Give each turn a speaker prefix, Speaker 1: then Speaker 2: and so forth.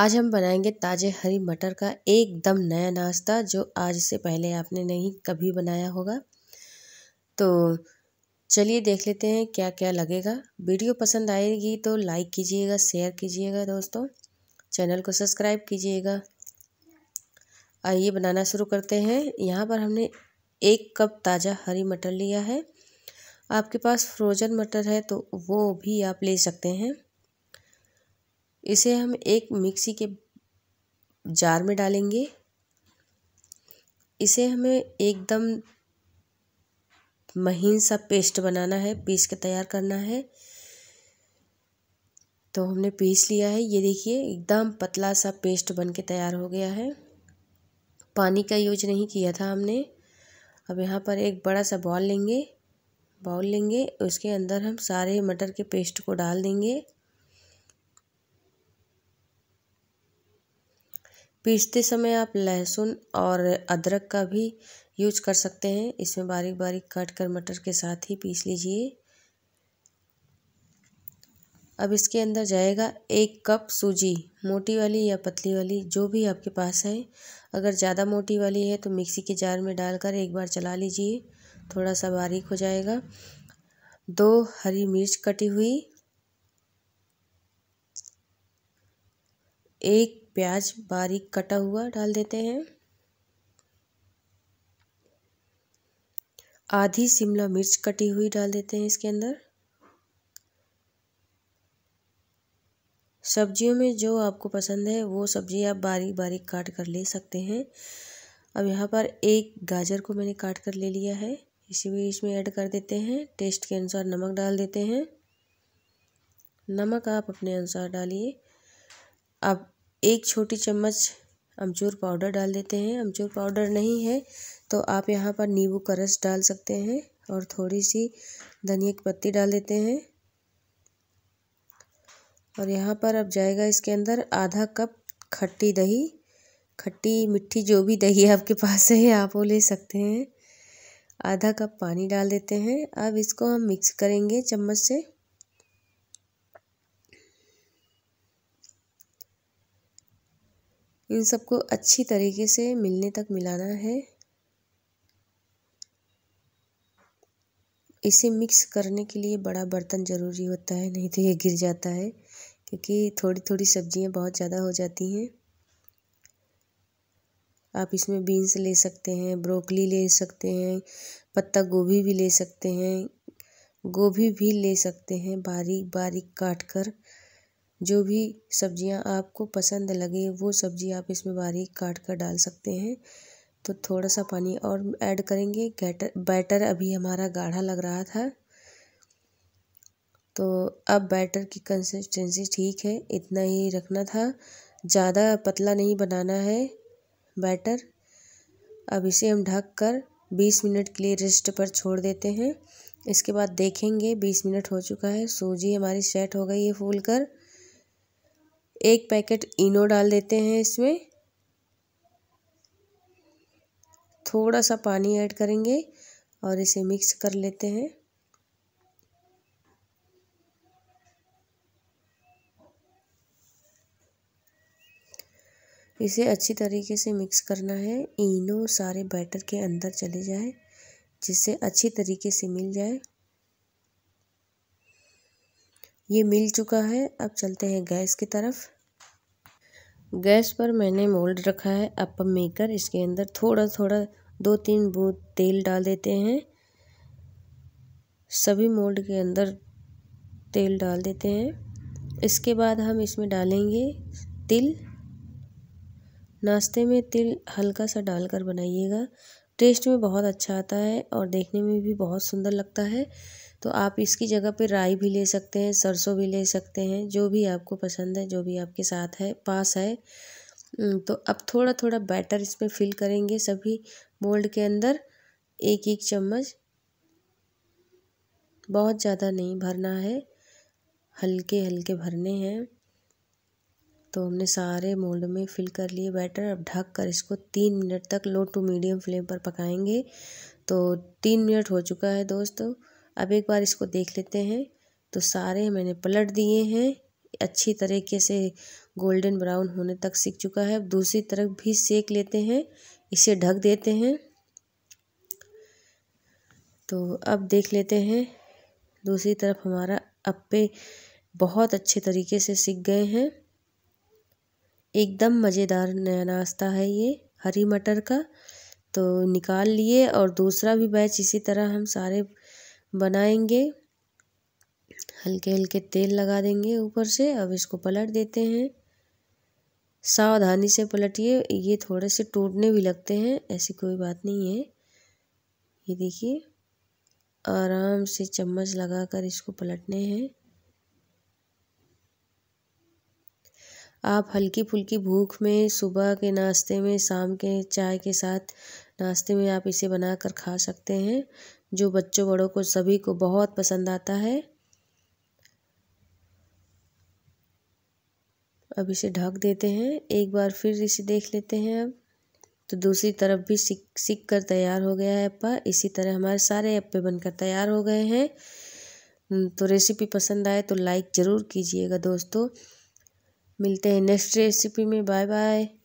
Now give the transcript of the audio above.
Speaker 1: आज हम बनाएंगे ताज़े हरी मटर का एकदम नया नाश्ता जो आज से पहले आपने नहीं कभी बनाया होगा तो चलिए देख लेते हैं क्या क्या लगेगा वीडियो पसंद आएगी तो लाइक कीजिएगा शेयर कीजिएगा दोस्तों चैनल को सब्सक्राइब कीजिएगा आइए बनाना शुरू करते हैं यहाँ पर हमने एक कप ताज़ा हरी मटर लिया है आपके पास फ्रोज़न मटर है तो वो भी आप ले सकते हैं इसे हम एक मिक्सी के जार में डालेंगे इसे हमें एकदम महीन सा पेस्ट बनाना है पीस के तैयार करना है तो हमने पीस लिया है ये देखिए एकदम पतला सा पेस्ट बन के तैयार हो गया है पानी का यूज नहीं किया था हमने अब यहाँ पर एक बड़ा सा बॉल लेंगे बाउल लेंगे उसके अंदर हम सारे मटर के पेस्ट को डाल देंगे पीसते समय आप लहसुन और अदरक का भी यूज कर सकते हैं इसमें बारीक बारीक काट कर मटर के साथ ही पीस लीजिए अब इसके अंदर जाएगा एक कप सूजी मोटी वाली या पतली वाली जो भी आपके पास है अगर ज़्यादा मोटी वाली है तो मिक्सी के जार में डालकर एक बार चला लीजिए थोड़ा सा बारीक हो जाएगा दो हरी मिर्च कटी हुई एक प्याज बारीक कटा हुआ डाल देते हैं आधी शिमला मिर्च कटी हुई डाल देते हैं इसके अंदर सब्जियों में जो आपको पसंद है वो सब्जी आप बारीक बारीक काट कर ले सकते हैं अब यहाँ पर एक गाजर को मैंने काट कर ले लिया है इसी भी इसमें ऐड कर देते हैं टेस्ट के अनुसार नमक डाल देते हैं नमक आप अपने अनुसार डालिए अब एक छोटी चम्मच अमचूर पाउडर डाल देते हैं अमचूर पाउडर नहीं है तो आप यहाँ पर नींबू का रस डाल सकते हैं और थोड़ी सी धनिया की पत्ती डाल देते हैं और यहाँ पर अब जाएगा इसके अंदर आधा कप खट्टी दही खट्टी मिट्टी जो भी दही आपके पास है आप वो ले सकते हैं आधा कप पानी डाल देते हैं अब इसको हम मिक्स करेंगे चम्मच से इन सबको अच्छी तरीके से मिलने तक मिलाना है इसे मिक्स करने के लिए बड़ा बर्तन ज़रूरी होता है नहीं तो ये गिर जाता है क्योंकि थोड़ी थोड़ी सब्जियां बहुत ज़्यादा हो जाती हैं आप इसमें बीन्स ले सकते हैं ब्रोकली ले सकते हैं पत्ता गोभी भी ले सकते हैं गोभी भी ले सकते हैं बारीक बारीक काट कर जो भी सब्जियाँ आपको पसंद लगे वो सब्जी आप इसमें बारीक काट कर डाल सकते हैं तो थोड़ा सा पानी और ऐड करेंगे गैटर बैटर अभी हमारा गाढ़ा लग रहा था तो अब बैटर की कंसिस्टेंसी ठीक है इतना ही रखना था ज़्यादा पतला नहीं बनाना है बैटर अब इसे हम ढक कर बीस मिनट के लिए रेस्ट पर छोड़ देते हैं इसके बाद देखेंगे बीस मिनट हो चुका है सूजी हमारी सेट हो गई है फूल कर एक पैकेट इनो डाल देते हैं इसमें थोड़ा सा पानी ऐड करेंगे और इसे मिक्स कर लेते हैं इसे अच्छी तरीके से मिक्स करना है इनो सारे बैटर के अंदर चले जाए जिससे अच्छी तरीके से मिल जाए ये मिल चुका है अब चलते हैं गैस की तरफ गैस पर मैंने मोल्ड रखा है अपम मेकर इसके अंदर थोड़ा थोड़ा दो तीन बूंद तेल डाल देते हैं सभी मोल्ड के अंदर तेल डाल देते हैं इसके बाद हम इसमें डालेंगे तिल नाश्ते में तिल हल्का सा डालकर बनाइएगा टेस्ट में बहुत अच्छा आता है और देखने में भी बहुत सुंदर लगता है तो आप इसकी जगह पर राई भी ले सकते हैं सरसों भी ले सकते हैं जो भी आपको पसंद है जो भी आपके साथ है पास है तो अब थोड़ा थोड़ा बैटर इसमें फिल करेंगे सभी बोल्ड के अंदर एक एक चम्मच बहुत ज़्यादा नहीं भरना है हल्के हल्के भरने हैं तो हमने सारे मोल्ड में फिल कर लिए बैटर अब ढक कर इसको तीन मिनट तक लो टू मीडियम फ्लेम पर पकाएंगे तो तीन मिनट हो चुका है दोस्तों अब एक बार इसको देख लेते हैं तो सारे मैंने पलट दिए हैं अच्छी तरीके से गोल्डन ब्राउन होने तक सीख चुका है दूसरी तरफ भी सेक लेते हैं इसे ढक देते हैं तो अब देख लेते हैं दूसरी तरफ हमारा अप्पे बहुत अच्छे तरीके से सीख गए हैं एकदम मज़ेदार नया नाश्ता है ये हरी मटर का तो निकाल लिए और दूसरा भी बैच इसी तरह हम सारे बनाएंगे हल्के हल्के तेल लगा देंगे ऊपर से अब इसको पलट देते हैं सावधानी से पलटिए ये थोड़े से टूटने भी लगते हैं ऐसी कोई बात नहीं है ये देखिए आराम से चम्मच लगाकर इसको पलटने हैं आप हल्की फुल्की भूख में सुबह के नाश्ते में शाम के चाय के साथ नाश्ते में आप इसे बनाकर खा सकते हैं जो बच्चों बड़ों को सभी को बहुत पसंद आता है अब इसे ढक देते हैं एक बार फिर इसे देख लेते हैं अब तो दूसरी तरफ भी सीख सीख कर तैयार हो गया है अप्पा इसी तरह हमारे सारे अप्पे बनकर तैयार हो गए हैं हम्म, तो रेसिपी पसंद आए तो लाइक ज़रूर कीजिएगा दोस्तों मिलते हैं नेक्स्ट रेसिपी में बाय बाय